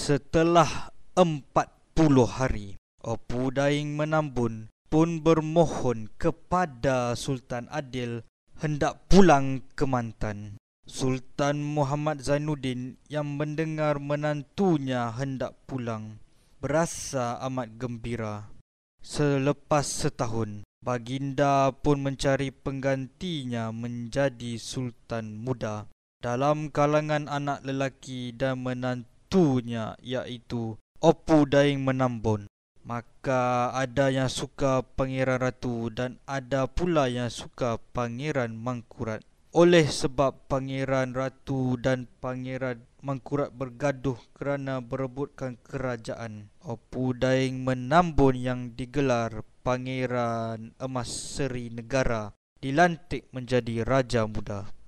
Setelah empat puluh hari, Opu Daing Menambun pun bermohon kepada Sultan Adil hendak pulang ke Mantan. Sultan Muhammad Zainuddin yang mendengar menantunya hendak pulang berasa amat gembira. Selepas setahun, Baginda pun mencari penggantinya menjadi Sultan Muda dalam kalangan anak lelaki dan menantu satunya iaitu Opu Daing Menambun. Maka ada yang suka Pangeran Ratu dan ada pula yang suka Pangeran Mangkurat. Oleh sebab Pangeran Ratu dan Pangeran Mangkurat bergaduh kerana berebutkan kerajaan. Opu Daing Menambun yang digelar Pangeran Emas Seri Negara dilantik menjadi Raja Muda.